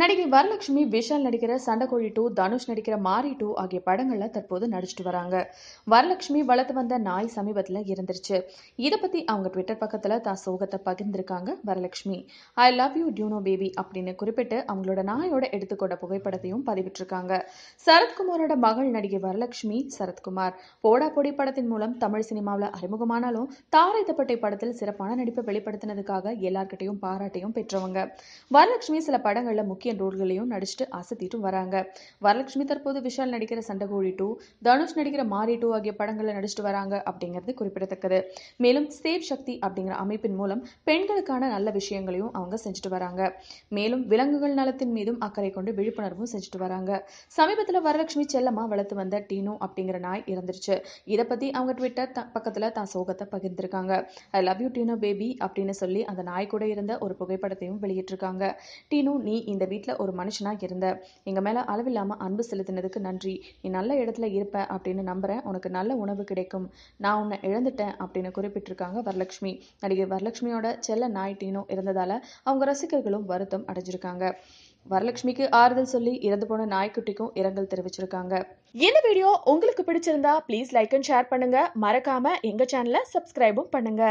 நடிகை வரலட்சுமி விஷால் நடிக்கிற சண்டகோழி டூ தனுஷ் நடிக்கிற மாரி டூ ஆகிய படங்கள்ல தற்போது நடிச்சிட்டு வராங்க வரலட்சுமி வளர்த்து வந்த நாய் சமீபத்தில் இருந்துருச்சு இதை பத்தி அவங்க ட்விட்டர் பக்கத்துல தான் சோகத்தை பகிர்ந்திருக்காங்க வரலட்சுமி ஐ லவ் யூ டியூனோ பேபி அப்படின்னு குறிப்பிட்டு அவங்களோட நாயோட எடுத்துக்கொண்ட புகைப்படத்தையும் பதிவிட்டிருக்காங்க சரத்குமாரோட மகள் நடிகை வரலட்சுமி சரத்குமார் போடா பொடி படத்தின் மூலம் தமிழ் சினிமாவில் அறிமுகமானாலும் தாரை தப்பட்டை படத்தில் சிறப்பான நடிப்பை வெளிப்படுத்தினதுக்காக எல்லார்கிட்டையும் பாராட்டையும் பெற்றவங்க வரலட்சுமி சில படங்கள்ல முக்கிய ரோல்களையும் நடிச்சுட்டு அசத்திட்டும் வராங்க வரலட்சுமி தற்போது விஷால் நடிக்கிற சண்டகோழி டூ தனுஷ் நடிக்கிற மாரி டூ ஆகிய படங்களை நடிச்சுட்டு வராங்க அப்படிங்கிறது குறிப்பிடத்தக்கது மேலும் சேவ் சக்தி அப்படிங்கிற அமைப்பின் மூலம் பெண்களுக்கான நல்ல விஷயங்களையும் அவங்க செஞ்சுட்டு வராங்க மேலும் விலங்குகள் நலத்தின் மீதும் அக்கறை கொண்டு விழிப்புணர்வும் செஞ்சுட்டு வராங்க சமீபத்தில் வரலட்சுமி செல்லமா வளர்த்து வந்த டீனோ அப்படிங்கிற நாய் இறந்துருச்சு இதை பத்தி அவங்க ட்விட்டர் பக்கத்தில் தான் சோகத்தை பகிர்ந்திருக்காங்க ஐ லவ் யூ டீனோ பேபி அப்படின்னு சொல்லி அந்த நாய் கூட இருந்த ஒரு புகைப்படத்தையும் வெளியிட்டிருக்காங்க டீனோ நீ இந்த வீட்டில் ஒரு மனுஷனாக இருந்த எங்கள் மேலே அளவில்லாமல் அன்பு செலுத்தினதுக்கு நன்றி நீ நல்ல இடத்துல இருப்ப அப்படின்னு நம்புகிறேன் உனக்கு நல்ல உணவு கிடைக்கும் நான் உன்னை இழந்துட்டேன் அப்படின்னு குறிப்பிட்டிருக்காங்க வரலட்சுமி நடிகை வரலட்சுமியோட செல்ல நாயிட்டினும் இருந்ததால் அவங்க ரசிகர்களும் வருத்தம் அடைஞ்சிருக்காங்க வரலட்சுமிக்கு ஆறுதல் சொல்லி இறந்து போன நாய்க்குட்டிக்கும் இரங்கல் தெரிவிச்சிருக்காங்க இந்த வீடியோ உங்களுக்கு பிடிச்சிருந்தா ப்ளீஸ் லைக் அண்ட் ஷேர் பண்ணுங்க மறக்காம எங்க சேனலை சப்ஸ்கிரைபும் பண்ணுங்க